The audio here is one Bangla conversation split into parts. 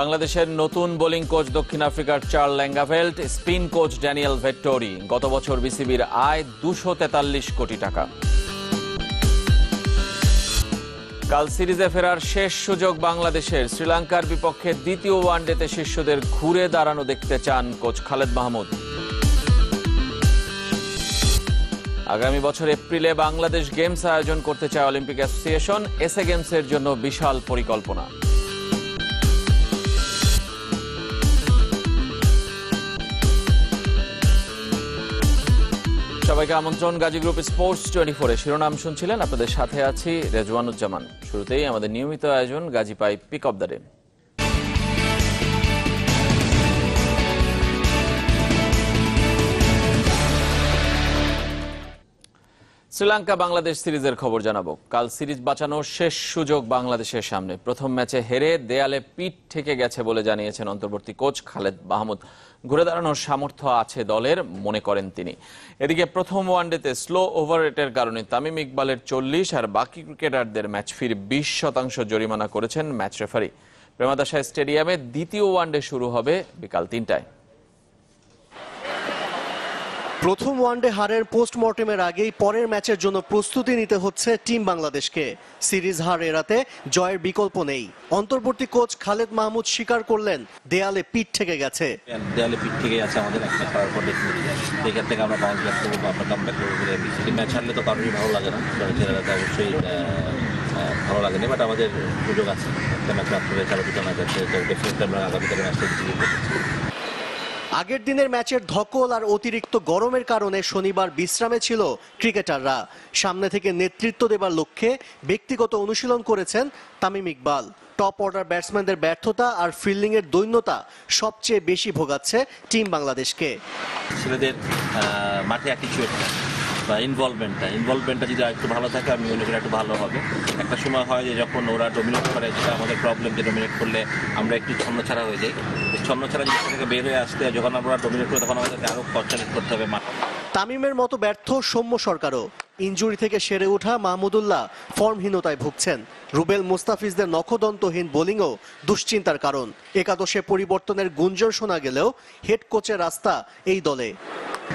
বাংলাদেশের নতুন বোলিং কোচ দক্ষিণ আফ্রিকার Charl Langeveldt spin coach Daniel Vettori গত বছর বিসিবির আয় দুশো তেতাল্লিশ কোটি টাকা কাল সিরিজে ফেরার শেষ সুযোগ বাংলাদেশের শ্রীলঙ্কার বিপক্ষে দ্বিতীয় ওয়ানডেতে শিষ্যদের ঘুরে দাঁড়ানো দেখতে চান কোচ খালেদ মাহমুদ আগামী বছর এপ্রিলে বাংলাদেশ গেমস আয়োজন করতে চায় অলিম্পিক অ্যাসোসিয়েশন এসএ গেমসের জন্য বিশাল পরিকল্পনা সবাইকে আমন্ত্রণ গাজী গ্রুপ স্পোর্টস টোয়েন্টি ফোরে শিরোনাম শুনছিলেন আপনাদের সাথে আছি রেজওয়ানুজ্জামান শুরুতেই আমাদের নিয়মিত আয়োজন গাজী পাই pick of the day Sri Lanka Bangladesh সিরিজের খবর জানাবো কাল সিরিজ বাঁচানোর শেষ সুযোগ বাংলাদেশের সামনে প্রথম ম্যাচে হেরে দেয়ালে পিঠ ঠেকে গেছে বলে জানিয়েছেন অন্তর্বর্তী কোচ খালেদ মাহমুদ ঘুরে দাঁড়ানোর সামর্থ্য আছে দলের মনে করেন তিনি এদিকে প্রথম ওয়ানডেতে স্লো ওভাররেটের কারণে তামিম ইকবালের চল্লিশ আর বাকি ক্রিকেটারদের ম্যাচ ফির বিশ শতাংশ জরিমানা করেছেন ম্যাচ রেফারি প্রেমাদাসা স্টেডিয়ামে দ্বিতীয় ওয়ানডে শুরু হবে বিকাল তিনটায় প্রথম ওয়ানডে হারের পোস্টমর্টেমের আগেই পরের ম্যাচের জন্য প্রস্তুতি নিতে হচ্ছে টিম বাংলাদেশকে সিরিজ হার এড়াতে জয়ের বিকল্প নেই অন্তর্বর্তী কোচ খালেদ মাহমুদ স্বীকার করলেন দেয়ালে পিঠ থেকে গেছে দেয়ালে পিঠ থেকে গেছে আমাদের একটা করার পর এখান থেকে আমরা বাউন্স ব্যাক করবো আমরা কাম ব্যাক করবো ম্যাচ হারলে তো কারোরই ভালো লাগে না অবশ্যই ভালো লাগে না বাট আমাদের সুযোগ আছে একটা ম্যাচ রাত্রে চারোটা ম্যাচ আছে ডেফিনেটলি ম্যাচটা জিতে আগের দিনের ম্যাচের ধকল আর অতিরিক্ত গরমের কারণে শনিবার বিশ্রামে ছিল ক্রিকেটাররা সামনে থেকে নেতৃত্ব দেবার লক্ষ্যে ব্যক্তিগত অনুশীলন করেছেন তামিম ইকবাল টপ অর্ডার ব্যাটসম্যানদের ব্যর্থতা আর ফিল্ডিংয়ের দৈন্যতা সবচেয়ে বেশি ভোগাচ্ছে টিম বাংলাদেশকে ছেলেদের মাঠে বা ইনভলভমেন্টটা ইনভলভমেন্টটা যদি একটু ভালো থাকে আমি মনে করি একটু ভালো হবে একটা সময় হয় যে যখন ওরা ডোমিনেট করে যেটা আমাদের প্রবলেম যে ডোমিনেট করলে আমরা একটু ছাড়া হয়ে যাই ছাড়া জিনিস থেকে বের হয়ে আসতে যখন আমরা ডোমিনেট করি তখন আমাদেরকে আরও কনসেন্ট্রেট করতে হবে মাঠে তামিমের মতো ব্যর্থ সৌম্য সরকারও ইঞ্জুরি থেকে সেরে ওঠা মাহমুদুল্লাহ ফর্মহীনতায় ভুগছেন রুবেল মুস্তাফিজদের নখদন্তহীন বোলিংও দুশ্চিন্তার কারণ একাদশে পরিবর্তনের গুঞ্জন শোনা গেলেও হেড কোচের রাস্তা এই দলে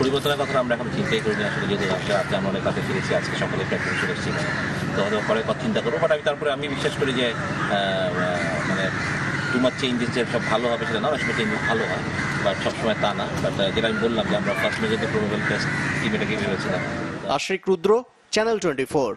পরিবর্তনের কথা আমরা এখন চিন্তাই করিনি আসলে যেহেতু রাত্রে আজকে আমরা অনেক ফিরেছি আজকে সকালে প্র্যাকটিস করেছি তো পরে কথা চিন্তা করবো বাট আমি তারপরে আমি বিশ্বাস করি যে তোমার মাছ চেঞ্জেস যে সব ভালো হবে সেটা না সময় চেঞ্জেস ভালো হয় বাট সবসময় তা না বাট uh, যেটা আমি বললাম যে আমরা ফার্স্ট মেজরতে প্রোবেবল টেস্ট টিম এটাকে ভেবেছিলাম Ashrik Rudra channel twenty four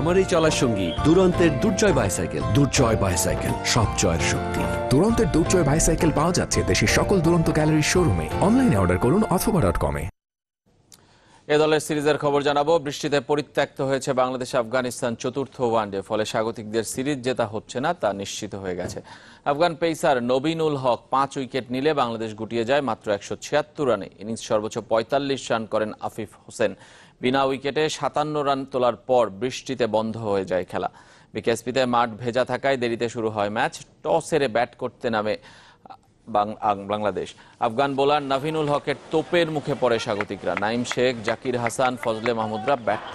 আমার এই চলার সঙ্গী দুরন্তের দুর্জয় বাইসাইকেল দুর্জয় বাইসাইকেল সব জয়ের শক্তি দুরন্তের দুর্জয় বাইসাইকেল পাওয়া যাচ্ছে দেশের সকল দুরন্ত গ্যালারির শোরুমে অনলাইনে অর্ডার করুন অথবা ডট কমে এ দলের সিরিজের খবর জানাবো বৃষ্টিতে পরিত্যক্ত হয়েছে বাংলাদেশ আফগানিস্তান চতুর্থ ওয়ানডে ফলে স্বাগতিকদের সিরিজ জেতা হচ্ছে না তা নিশ্চিত হয়ে গেছে আফগান পেসার নবিনুল হক পাঁচ উইকেট নিলে বাংলাদেশ গুটিয়ে যায় মাত্র একশো ছিয়াত্তর রানে ইনিংস সর্বোচ্চ পঁয়তাল্লিশ রান করেন আফিফ হোসেন বিনা উইকেটে সাতান্ন রান তোলার পর বৃষ্টিতে বন্ধ হয়ে যায় খেলা বিকেএসপিতে মাঠ ভেজা থাকায় দেরিতে শুরু হয় ম্যাচ টস হেরে ব্যাট করতে নামে বাংলাদেশ আফগান বোলার নাভিনুল হকের তোপের মুখে পড়ে স্বাগতিকরা নাইম শেখ জাকির হাসান ফজলে মাহমুদরা ব্যর্থ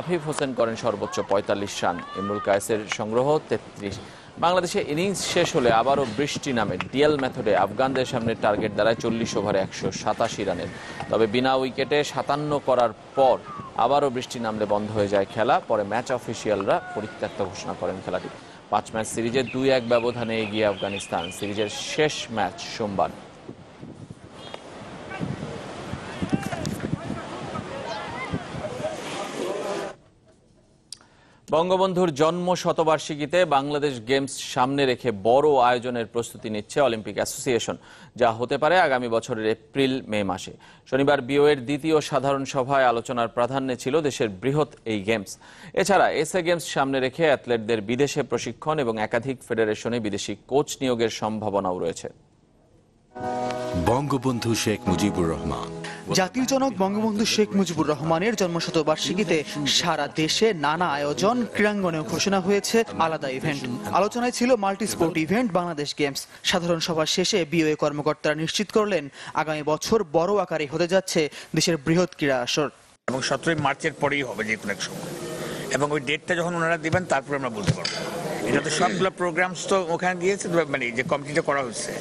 আফিফ হোসেন করেন সর্বোচ্চ পঁয়তাল্লিশ রান ইমরুল কায়েসের সংগ্রহ তেত্রিশ বাংলাদেশে ইনিংস শেষ হলে আবারও বৃষ্টি নামে ডিএল মেথডে আফগানদের সামনে টার্গেট দাঁড়ায় চল্লিশ ওভারে একশো সাতাশি রানের তবে বিনা উইকেটে সাতান্ন করার পর আবারও বৃষ্টি নামলে বন্ধ হয়ে যায় খেলা পরে ম্যাচ অফিসিয়ালরা পরিত্যক্ত ঘোষণা করেন খেলাটি পাঁচ ম্যাচ সিরিজে দুই এক ব্যবধানে এগিয়ে আফগানিস্তান সিরিজের শেষ ম্যাচ সোমবার বঙ্গবন্ধুর জন্ম শতবার্ষিকীতে বাংলাদেশ গেমস সামনে রেখে বড় আয়োজনের প্রস্তুতি নিচ্ছে অলিম্পিক অ্যাসোসিয়েশন যা হতে পারে আগামী বছরের এপ্রিল মে মাসে শনিবার বিওয়ের দ্বিতীয় সাধারণ সভায় আলোচনার প্রাধান্যে ছিল দেশের বৃহৎ এই গেমস এছাড়া এসএ গেমস সামনে রেখে অ্যাথলেটদের বিদেশে প্রশিক্ষণ এবং একাধিক ফেডারেশনে বিদেশি কোচ নিয়োগের সম্ভাবনাও রয়েছে বঙ্গবন্ধু শেখ মুজিবুর রহমান জাতির জনক বঙ্গবন্ধু শেখ মুজিবুর রহমানের জন্মশতবার্ষিকীতে সারা দেশে নানা আয়োজন ক্রীড়াঙ্গনে ঘোষণা হয়েছে আলাদা ইভেন্ট আলোচনায় ছিল multi sport event Bangladesh games সাধারণ সভা শেষে বিওএ কর্মকর্তারা নিশ্চিত করলেন আগামী বছর বড় আকারে হতে যাচ্ছে দেশের বৃহৎ ক্রীড়া আসর এবং সতেরোই মার্চের পরেই হবে যে কোনো এক সময় এবং ওই ডেটটা যখন ওনারা দেবেন তারপরে আমরা বলতে পারবো এটা তো সবগুলো প্রোগ্রামস তো ওখানে গিয়েছে মানে যে কমিটিটা করা হচ্ছে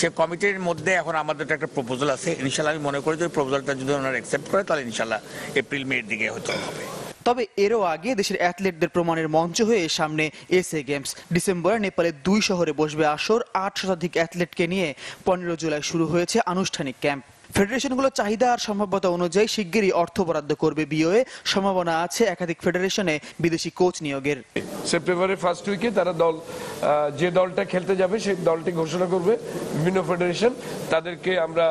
সে কমিটির মধ্যে এখন আমাদের একটা প্রপোজাল আছে ইনশাল্লাহ আমি মনে করি যে প্রপোজালটা যদি ওনারা অ্যাকসেপ্ট করে তাহলে ইনশাল্লাহ এপ্রিল মের দিকে হতে হবে তবে এরও আগে দেশের অ্যাথলেটদের প্রমাণের মঞ্চ হয়ে সামনে এসএ গেমস ডিসেম্বরে নেপালের দুই শহরে বসবে আসর আট শতাধিক অ্যাথলেটকে নিয়ে পনেরো জুলাই শুরু হয়েছে আনুষ্ঠানিক ক্যাম্প ফেডারেশনগুলো চাহিদা আর সম্ভাব্যতা অনুযায়ী শিগগিরই অর্থ বরাদ্দ করবে বিওএ সম্ভাবনা আছে একাধিক ফেডারেশনে বিদেশি কোচ নিয়োগের সেপ্টেম্বরের ফার্স্ট উইকে তারা দল যে দলটা খেলতে যাবে সেই দলটি ঘোষণা করবে বিভিন্ন ফেডারেশন তাদেরকে আমরা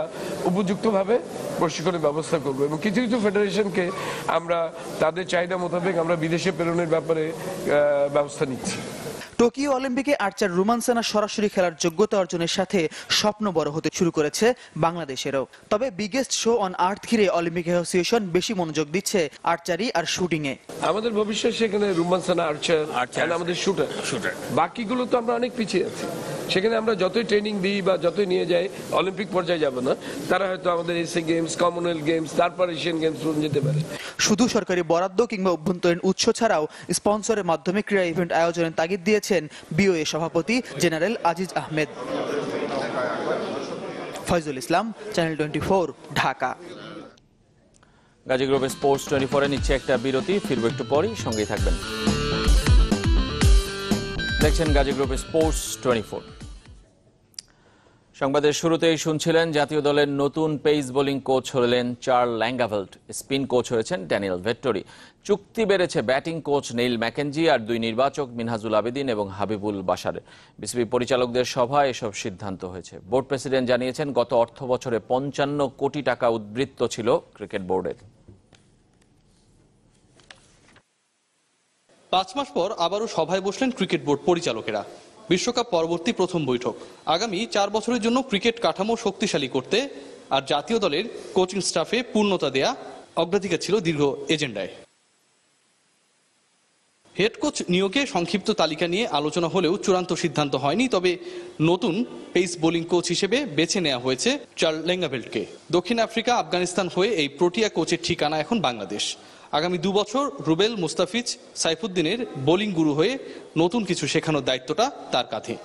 উপযুক্তভাবে প্রশিক্ষণের ব্যবস্থা করব এবং কিছু কিছু ফেডারেশনকে আমরা তাদের চাহিদা মোতাবেক আমরা বিদেশে প্রেরণের ব্যাপারে ব্যবস্থা নিচ্ছি টোকিও অলিম্পিকে আর্চার রুমান সানা সরাসরি খেলার যোগ্যতা অর্জনের সাথে স্বপ্ন বড় হতে শুরু করেছে বাংলাদেশেরও তবে বিগেস্ট শো অন আর্থ ঘিরে অলিম্পিক অ্যাসোসিয়েশন বেশি মনোযোগ দিচ্ছে আর্চারি আর শুটিং এ আমাদের ভবিষ্যৎ সেখানে রুমান সানা আর্চার আমাদের শুটার শুটার বাকিগুলো তো আমরা অনেক পিছিয়ে আছি সেখানে আমরা যতই ট্রেনিং দিই বা যতই নিয়ে যাই অলিম্পিক পর্যায়ে যাব না তারা হয়তো আমাদের এসএ গেমস কমনওয়েলথ গেমস তারপর এশিয়ান গেমস যেতে পারে শুধু সরকারি বরাদ্দ কিংবা অভ্যন্তরীণ উৎস ছাড়াও স্পন্সরের মাধ্যমে ক্রীড়া ইভেন্ট আয়োজনের তাগিদ দিয়েছেন বিওএ সভাপতি general Aziz Ahmed Foyzul Islam channel twenty Dhaka Gazi sports twenty ফোরে নিচ্ছে একটা বিরতি ফিরবো একটু পরই সঙ্গেই থাকবেন দেখছেন Gazi group sports twenty four সংবাদের শুরুতেই শুনছিলেন জাতীয় দলের নতুন পেস বোলিং কোচ হলেন চার ল্যাঙ্গাভেল্ট স্পিন কোচ হয়েছেন ড্যানিয়েল ভেট্টরি চুক্তি বেড়েছে ব্যাটিং কোচ নীল ম্যাকেঞ্জি আর দুই নির্বাচক মিনহাজুল আবেদিন এবং হাবিবুল বাসারের বিসিবি পরিচালকদের সভায় এসব সিদ্ধান্ত হয়েছে বোর্ড প্রেসিডেন্ট জানিয়েছেন গত অর্থ বছরে পঞ্চান্ন কোটি টাকা উদ্বৃত্ত ছিল ক্রিকেট বোর্ডের পাঁচ মাস পর আবারও সভায় বসলেন ক্রিকেট বোর্ড পরিচালকেরা বিশ্বকাপ পরবর্তী প্রথম বৈঠক আগামী চার বছরের জন্য ক্রিকেট কাঠামো শক্তিশালী করতে আর জাতীয় দলের কোচিং স্টাফে পূর্ণতা দেয়া অগ্রাধিকার ছিল দীর্ঘ এজেন্ডায় হেড কোচ নিয়োগে সংক্ষিপ্ত তালিকা নিয়ে আলোচনা হলেও চূড়ান্ত সিদ্ধান্ত হয়নি তবে নতুন পেস বোলিং কোচ হিসেবে বেছে নেওয়া হয়েছে চার্ল লেঙ্গাভেল্টকে দক্ষিণ আফ্রিকা আফগানিস্তান হয়ে এই প্রোটিয়া কোচের ঠিকানা এখন বাংলাদেশ আগামী দুবছর রুবেল মুস্তাফিজ সাইফুদ্দিনের বোলিং গুরু হয়ে নতুন কিছু শেখানোর দায়িত্বটা তার কাঁধে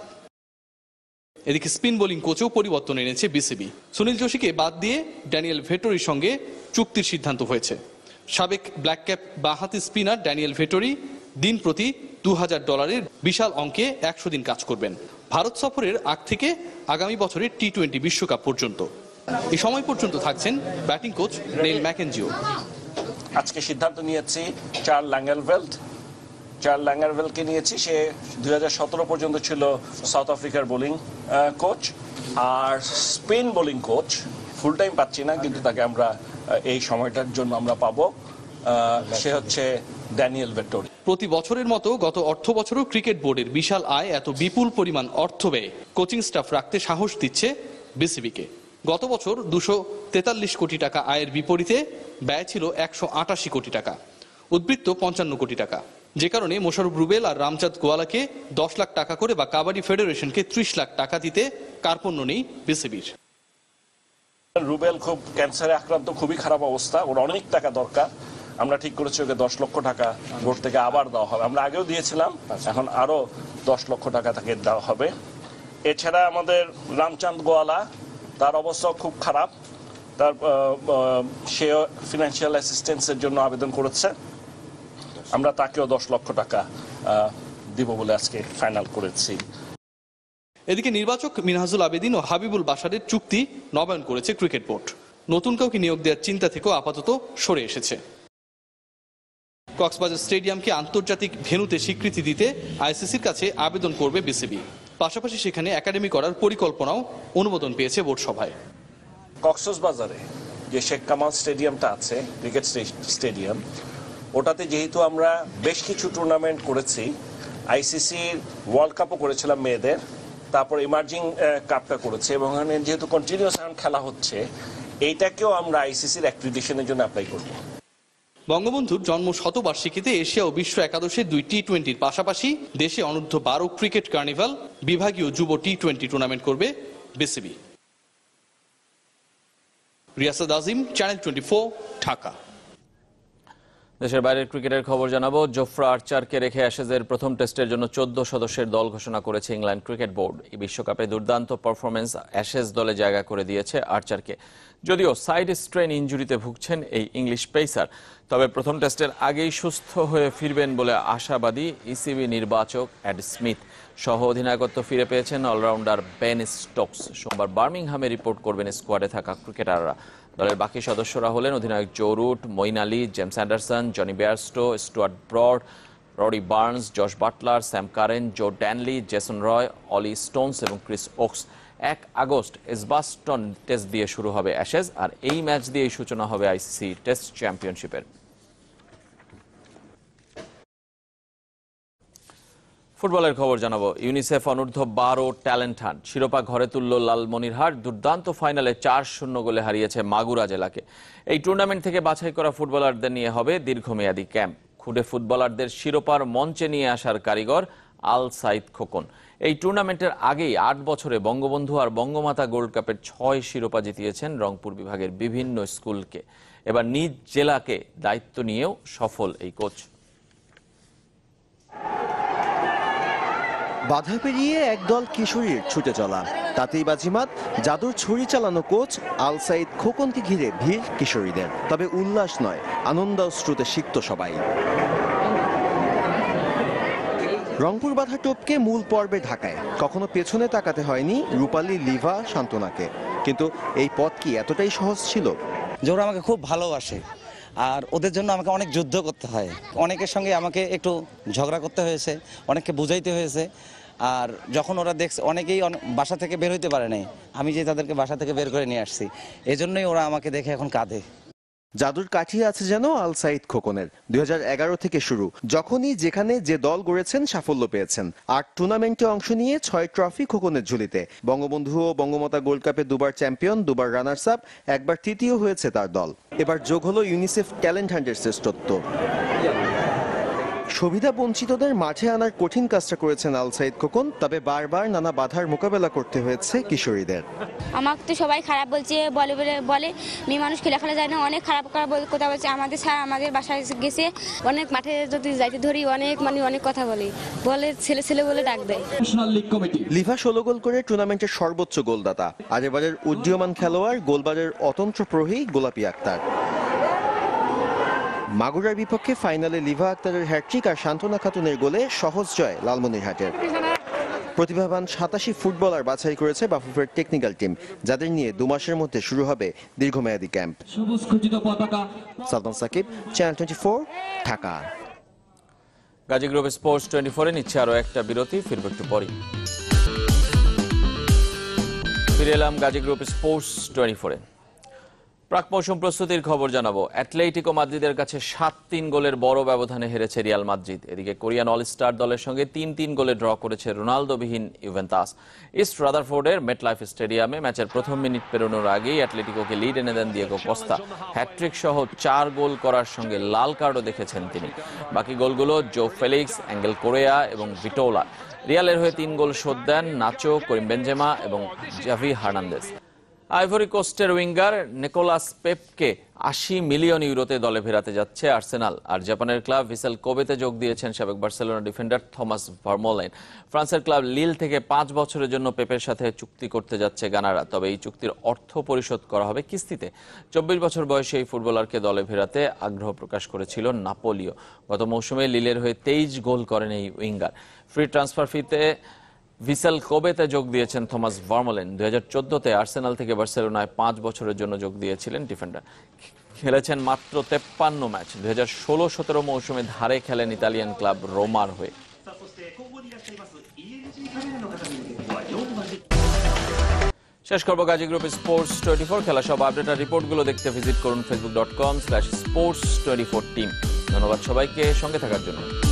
এদিকে স্পিন বোলিং কোচেও পরিবর্তন এনেছে বিসিবি সুনীল যোশীকে বাদ দিয়ে ড্যানিয়েল ভেটোরির সঙ্গে চুক্তির সিদ্ধান্ত হয়েছে সাবেক ব্ল্যাক ক্যাপ বাহাতি স্পিনার ড্যানিয়েল ভেটরি দিন প্রতি দু হাজার ডলারের বিশাল অঙ্কে একশো দিন কাজ করবেন ভারত সফরের আগ থেকে আগামী বছরের টি টোয়েন্টি বিশ্বকাপ পর্যন্ত এ সময় পর্যন্ত থাকছেন ব্যাটিং কোচ নেইল ম্যাকেনজিও আজকে সিদ্ধান্ত নিয়েছি চার ল্যাঙ্গেলভেল্ট চার ল্যাঙ্গারভেলকে নিয়েছি সে দুই পর্যন্ত ছিল সাউথ আফ্রিকার বোলিং কোচ আর spin bowling coach full time পাচ্ছি না কিন্তু তাকে আমরা এই সময়টার জন্য আমরা পাবো সে হচ্ছে ড্যানিয়েল ভেট্টোরি প্রতি বছরের মতো গত অর্থ বছরও ক্রিকেট বোর্ডের বিশাল আয় এত বিপুল পরিমাণ অর্থ ব্যয় কোচিং স্টাফ রাখতে সাহস দিচ্ছে বিসিবিকে গত বছর দুশো তেতাল্লিশ কোটি টাকা আয়ের বিপরীতে ব্যয় ছিল একশো আটাশি কোটি টাকা উদ্বৃত্ত পঞ্চান্ন কোটি টাকা যে কারণে মোশারফ রুবেল আর রামচাঁদ গোয়ালাকে দশ লাখ টাকা করে বা কাবাডি ফেডারেশনকে ত্রিশ লাখ টাকা দিতে কার্পণ্য নেই বিসিবির রুবেল খুব ক্যান্সারে আক্রান্ত খুবই খারাপ অবস্থা ওর অনেক টাকা দরকার আমরা ঠিক করেছি ওকে দশ লক্ষ টাকা ভোট থেকে আবার দেওয়া হবে আমরা আগেও দিয়েছিলাম এখন আরো দশ লক্ষ টাকা তাকে দেওয়া হবে এছাড়া আমাদের রামচাঁদ গোয়ালা তার অবস্থাও খুব খারাপ তার সে ফিনান্সিয়াল অ্যাসিস্ট্যান্সের জন্য আবেদন করেছে আমরা তাকেও দশ লক্ষ টাকা দিব বলে আজকে ফাইনাল করেছি এদিকে নির্বাচক মিনহাজুল আবেদিন ও হাবিবুল বাসারের চুক্তি নবায়ন করেছে ক্রিকেট বোর্ড নতুন কাউকে নিয়োগ দেওয়ার চিন্তা থেকেও আপাতত সরে এসেছে কক্সবাজার স্টেডিয়ামকে আন্তর্জাতিক ভেনুতে স্বীকৃতি দিতে আইসিসির কাছে আবেদন করবে বিসিবি পাশাপাশি সেখানে একাডেমি করার পরিকল্পনাও অনুমোদন পেয়েছে বোর্ড সভায় কক্সবাজারে যে শেখ কামাল স্টেডিয়ামটা আছে ক্রিকেট স্টেডিয়াম ওটাতে যেহেতু আমরা বেশ কিছু টুর্নামেন্ট করেছি আইসিসির ওয়ার্ল্ড কাপও করেছিলাম মেয়েদের তারপর ইমার্জিং কাপটা করেছে এবং ওখানে যেহেতু কন্টিনিউস এখন খেলা হচ্ছে এইটাকেও আমরা আইসিসির অ্যাক্রিডিশনের জন্য অ্যাপ্লাই করবো বঙ্গবন্ধুর জন্ম শতবার্ষিকীতে এশিয়া ও বিশ্ব একাদশের দুই টি টোয়েন্টির পাশাপাশি দেশে অনূর্ধ্ব বারো ক্রিকেট কার্নিভাল বিভাগীয় যুব টি টোয়েন্টি টুর্নামেন্ট করবে BCB Riasad Azim channel twenty Dhaka দেশের বাইরের ক্রিকেটের খবর জানাবো জোফরা আর্চারকে রেখে অ্যাশেজের প্রথম টেস্টের জন্য চোদ্দ সদস্যের দল ঘোষণা করেছে ইংল্যান্ড ক্রিকেট বোর্ড এই বিশ্বকাপে দুর্দান্ত পারফরমেন্স অ্যাশেজ দলে জায়গা করে দিয়েছে আর্চারকে যদিও সাইড স্ট্রেন ইঞ্জুরিতে ভুগছেন এই ইংলিশ পেসার তবে প্রথম টেস্টের আগেই সুস্থ হয়ে ফিরবেন বলে আশাবাদী ইসিবি নির্বাচক অ্যাড স্মিথ সহ অধিনায়কত্ব ফিরে পেয়েছেন অলরাউন্ডার বেন স্টোকস সোমবার বার্মিংহামে রিপোর্ট করবেন স্কোয়াডে থাকা ক্রিকেটাররা দলের বাকি সদস্যরা হলেন অধিনায়ক Joe Root Moeen Ali James Anderson Jonny Bairstow Stuart Broad Rory Burns Jos Buttler Sam Curran Joe Denly Jason Roy Ollie Stones এবং ক্রিস ওক্স এক আগস্ট এসবাস্টন টেস্ট দিয়ে শুরু হবে অ্যাশেজ আর এই ম্যাচ দিয়েই সূচনা হবে আইসিসি টেস্ট চ্যাম্পিয়নশিপের ফুটবলের খবর জানাবো ইউনিসেফ অনূর্ধ্ব বারো ট্যালেন্ট হান শিরোপা ঘরে তুলল লালমনিরহাট দুর্দান্ত ফাইনালে চার শূন্য গোলে হারিয়েছে মাগুরা জেলাকে এই টুর্নামেন্ট থেকে বাছাই করা ফুটবলারদের নিয়ে হবে দীর্ঘমেয়াদী ক্যাম্প খুদে ফুটবলারদের শিরোপার মঞ্চে নিয়ে আসার কারিগর আল সাইদ খোকন এই টুর্নামেন্টের আগেই আট বছরে বঙ্গবন্ধু আর বঙ্গমাতা গোল্ড কাপের ছয় শিরোপা জিতিয়েছেন রংপুর বিভাগের বিভিন্ন স্কুলকে এবার নিজ জেলাকে দায়িত্ব নিয়েও সফল এই কোচ বাধা পেরিয়ে একদল কিশোরীর ছুটে চলা তাতেই বাজিমাত জাদুর ছুরি চালানো কোচ আল সাইদ খোকনকে ঘিরে ভিড় কিশোরীদের তবে উল্লাস নয় আনন্দ শ্রুতে সিক্ত সবাই রংপুর বাধা টোপকে মূল পর্বে ঢাকায় কখনো পেছনে তাকাতে হয়নি রূপালী লিভা সান্ত্বনাকে কিন্তু এই পথ কি এতটাই সহজ ছিল যে ওরা আমাকে খুব ভালোবাসে আর ওদের জন্য আমাকে অনেক যুদ্ধ করতে হয় অনেকের সঙ্গে আমাকে একটু ঝগড়া করতে হয়েছে অনেককে বুঝাইতে হয়েছে আর যখন ওরা দেখছে অনেকেই বাসা থেকে বের হইতে পারে নাই আমি যে তাদেরকে বাসা থেকে বের করে নিয়ে আসছি এজন্যই ওরা আমাকে দেখে এখন কাঁধে জাদুর কাঠি আছে যেন আল সাইদ খোকনের দুই থেকে শুরু যখনই যেখানে যে দল গড়েছেন সাফল্য পেয়েছেন আর টুর্নামেন্টে অংশ নিয়ে ছয় ট্রফি খোকনের ঝুলিতে বঙ্গবন্ধু ও বঙ্গমাতা গোল্ড কাপে দুবার চ্যাম্পিয়ন দুবার রানার্স আপ একবার তৃতীয় হয়েছে তার দল এবার যোগ হলো ইউনিসেফ ট্যালেন্ট হান্ডের শ্রেষ্ঠত্ব সুবিধা বঞ্চিতদের মাঠে আনার কঠিন কাজটা করেছেন আল সাইদ খোকন তবে বারবার নানা বাধার মোকাবেলা করতে হয়েছে কিশোরীদের আমাকে তো সবাই খারাপ বলছে বলে বলে বলে মেয়ে মানুষ খেলা খেলা যায় না অনেক খারাপ খারাপ বলে কথা বলছে আমাদের স্যার আমাদের বাসায় গেছে অনেক মাঠে যদি যাইতে ধরি অনেক মানে অনেক কথা বলে বলে ছেলে ছেলে বলে ডাক দেয় ন্যাশনাল লীগ কমিটি লিভা ষোলো গোল করে টুর্নামেন্টের সর্বোচ্চ গোলদাতা আজেবাজের এবারের খেলোয়াড় গোলবারের অতন্ত্র প্রহী গোলাপি আক্তার মাগুরার বিপক্ষে ফাইনালে লিভা আক্তারের হ্যাট্রিক আর সান্ত্বনা খাতুনের গোলে সহজ জয় লালমনিরহাটের প্রতিভাবান সাতাশি ফুটবলার বাছাই করেছে বাফুফের টেকনিক্যাল টিম যাদের নিয়ে দু মাসের মধ্যে শুরু হবে দীর্ঘমেয়াদী camp Salman Sakib channel twenty four Dhaka Gazi group sports twenty ফোরে নিচ্ছে আরও একটা বিরতি ফিরবে একটু পরে ফিরে এলাম গাজী গ্রুপ স্পোর্টস টোয়েন্টি ফোরে প্রাক মৌসুম প্রস্তুতির খবর জানাবো অ্যাটলেটিকো মাদ্রিদের কাছে সাত তিন গোলের বড় ব্যবধানে হেরেছে রিয়াল মাদ্রিদ এদিকে কোরিয়ান অল স্টার দলের সঙ্গে তিন তিন গোলে ড্র করেছে রোনালদো বিহীন ইউভেন্তাস ইস্ট রাদারফোর্ডের মেটলাইফ স্টেডিয়ামে ম্যাচের প্রথম মিনিট পেরোনোর আগেই অ্যাটলেটিকোকে লিড এনে দেন দিয়েগো কস্তা হ্যাট্রিক সহ চার গোল করার সঙ্গে লাল কার্ডও দেখেছেন তিনি বাকি গোলগুলো জো ফেলিক্স অ্যাঙ্গেল কোরেয়া এবং ভিটোলা রিয়ালের হয়ে তিন গোল শোধ দেন নাচো করিম বেঞ্জেমা এবং জাভি হার্নান্দেস আইভরি কোস্টের উইঙ্গার নিকোলাস পেপকে আশি মিলিয়ন ইউরোতে দলে ফেরাতে যাচ্ছে আর্সেনাল আর জাপানের ক্লাব ভিসেল কোবেতে যোগ দিয়েছেন সাবেক বার্সেলোনা ডিফেন্ডার থমাস ভার্মোলাইন ফ্রান্সের ক্লাব লিল থেকে পাঁচ বছরের জন্য পেপের সাথে চুক্তি করতে যাচ্ছে গানারা তবে এই চুক্তির অর্থ পরিশোধ করা হবে কিস্তিতে চব্বিশ বছর বয়সে এই ফুটবলারকে দলে ফেরাতে আগ্রহ প্রকাশ করেছিল নাপোলিও গত মৌসুমে লিলের হয়ে তেইশ গোল করেন এই উইঙ্গার ফ্রি ট্রান্সফার ফিতে ভিসেল কোবেতে যোগ দিয়েছেন থমাস ভার্মলেন দুই হাজার চোদ্দোতে আর্সেনাল থেকে বার্সেলোনায় পাঁচ বছরের জন্য যোগ দিয়েছিলেন ডিফেন্ডার খেলেছেন মাত্র তেপ্পান্ন ম্যাচ দুই হাজার ষোলো সতেরো মৌসুমে ধারে খেলেন ইতালিয়ান ক্লাব রোমার হয়ে শেষ করবো Gazi group sports twenty four খেলা সব আপডেট আর রিপোর্টগুলো দেখতে ভিজিট করুন Facebook dot com slash sports twenty four team ধন্যবাদ সবাইকে সঙ্গে থাকার জন্য